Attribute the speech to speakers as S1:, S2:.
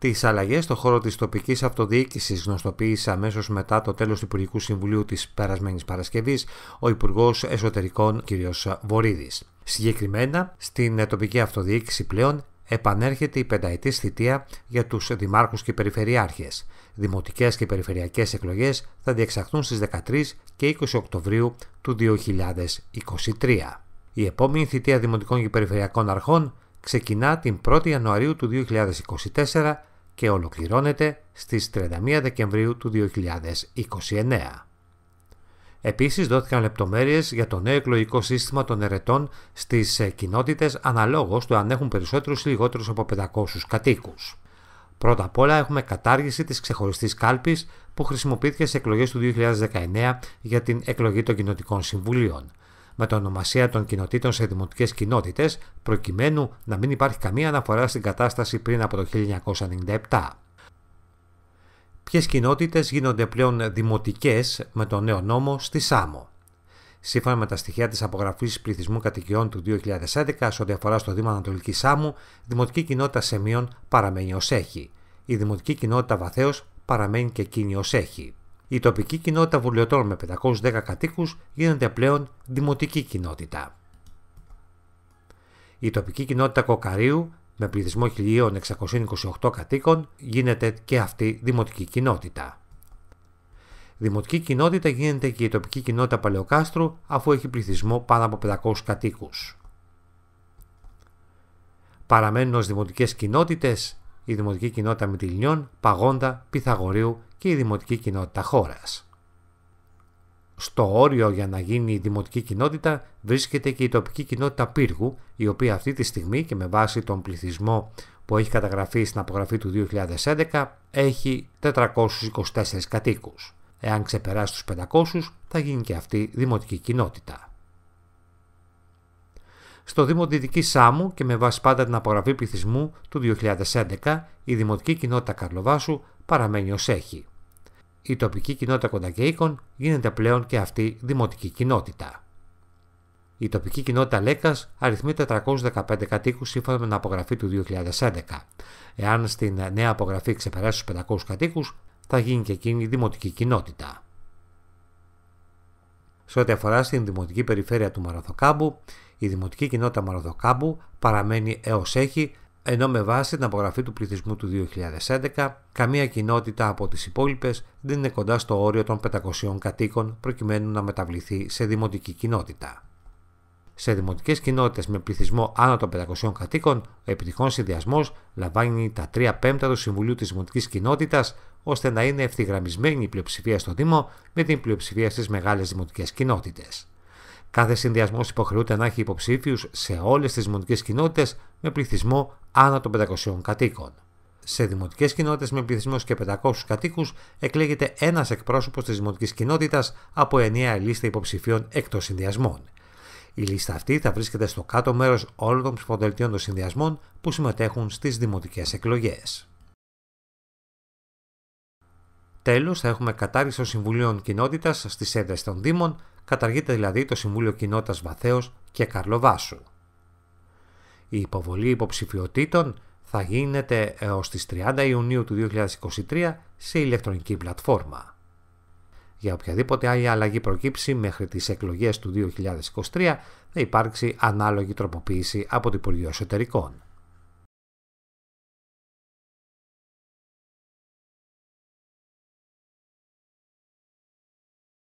S1: Τις αλλαγές στον χώρο της τοπικής αυτοδιοίκησης γνωστοποίησε αμέσως μετά το τέλος του Υπουργικού Συμβουλίου της περασμένης Παρασκευής ο Υπουργός Εσωτερικών κ. Βορύδης. Συγκεκριμένα, στην τοπική αυτοδιοίκηση πλέον επανέρχεται η πενταετής θητεία για τους δημάρχους και περιφερειάρχες. Δημοτικές και περιφερειακές εκλογές θα διεξαχθούν στις 13 και 20 Οκτωβρίου του 2023. Η επόμενη θητεία Δημοτικών και Περιφερειακών Αρχών ξεκινά την 1η Ιανουαρίου του 2024 και ολοκληρώνεται στις 31 Δεκεμβρίου του 2029. Επίσης δόθηκαν λεπτομέρειες για το νέο εκλογικό σύστημα των ερετών στις ε, κοινότητες αναλόγως του αν έχουν περισσότερους ή λιγότερους από 500 κατοίκους. Πρώτα απ' όλα έχουμε κατάργηση της ξεχωριστής κάλπης που χρησιμοποιήθηκε σε εκλογές του 2019 για την εκλογή των κοινοτικών συμβουλίων με το ονομασία των κοινοτήτων σε δημοτικές κοινότητες, προκειμένου να μην υπάρχει καμία αναφορά στην κατάσταση πριν από το 1997. Ποιες κοινότητες γίνονται πλέον δημοτικές με το νέο νόμο στη Σάμο. Σύμφωνα με τα στοιχεία της απογραφής πληθυσμού κατοικιών του 2011, σε ό,τι αφορά στο Δήμο Ανατολικής Σάμου, η δημοτική κοινότητα Σεμίων παραμένει ως έχει. Η δημοτική κοινότητα Βαθέως παραμένει και εκείνη ως έχει. Η τοπική κοινότητα βουλιωτών με 510 κατοίκους γίνεται πλέον δημοτική κοινότητα. Η τοπική κοινότητα Κοκαρίου με πληθυσμό 1628 κατοίκων γίνεται και αυτή δημοτική κοινότητα. Δημοτική κοινότητα γίνεται και η τοπική κοινότητα Παλαιοκάστρου αφού έχει πληθυσμό πάνω από 500 κατοίκους. Παραμένουν ως δημοτικές κοινότητες η Δημοτική Κοινότητα Μητυλινιών, Παγόντα, Πυθαγορείου και η Δημοτική Κοινότητα Χώρας. Στο όριο για να γίνει η Δημοτική Κοινότητα βρίσκεται και η τοπική κοινότητα Πύργου, η οποία αυτή τη στιγμή και με βάση τον πληθυσμό που έχει καταγραφεί στην απογραφή του 2011 έχει 424 κατοίκους. Εάν ξεπεράσει τους 500 θα γίνει και αυτή Δημοτική Κοινότητα στο Δήμο Δυτικής Σάμου και με βάση πάντα την απογραφή πληθυσμού του 2011, η δημοτική κοινότητα Καρλοβάσου παραμένει ως έχει. Η τοπική κοινότητα Κοντακέικων γίνεται πλέον και αυτή δημοτική κοινότητα. Η τοπική κοινότητα Λέκας αριθμεί 415 κατοίκους σύμφωνα με την απογραφή του 2011. Εάν στην νέα απογραφή ξεπεράσει τους 500 κατοίκους, θα γίνει και εκείνη η δημοτική κοινότητα. Σε ό,τι αφορά στην δημοτική περιφέρεια του Μαραθοκάμπου, η δημοτική κοινότητα Μαραθοκάμπου παραμένει έως έχει, ενώ με βάση την απογραφή του πληθυσμού του 2011, καμία κοινότητα από τις υπόλοιπες δεν είναι κοντά στο όριο των 500 κατοίκων προκειμένου να μεταβληθεί σε δημοτική κοινότητα. Σε δημοτικές κοινότητες με πληθυσμό άνω των 500 κατοίκων, ο επιτυχών συνδυασμός λαμβάνει τα 3 πέμπτα του Συμβουλίου της Δημοτικής Κοινότητας, ώστε να είναι ευθυγραμμισμένη η πλειοψηφία στο Δήμο με την πλειοψηφία στις μεγάλες δημοτικές κοινότητες. Κάθε συνδυασμός υποχρεούται να έχει υποψήφιους σε όλες τις δημοτικές κοινότητες με πληθυσμό άνω των 500 κατοίκων. Σε δημοτικές κοινότητες με πληθυσμός και 500 κατοίκους εκλέγεται ένας εκπρόσωπος της δημοτικής κοινότητας από ενιαία λίστα υποψηφίων εκτός συνδυασμών. Η λίστα αυτή θα βρίσκεται στο κάτω μέρος όλων των ψηφοδελτίων των συνδυασμών που συμμετέχουν στις δημοτικές εκλογές. Τέλος, θα έχουμε κατάργηση των συμβουλίων κοινότητας στις έδρες των Δήμων, καταργείται δηλαδή το Συμβούλιο Κοινότητας Βαθέως και Καρλοβάσου. Η υποβολή υποψηφιοτήτων θα γίνεται έω ε, τις 30 Ιουνίου του 2023 σε ηλεκτρονική πλατφόρμα. Για οποιαδήποτε άλλη αλλαγή προκύψει μέχρι τις εκλογές του 2023 θα υπάρξει ανάλογη τροποποίηση από το Υπουργείο Εσωτερικών.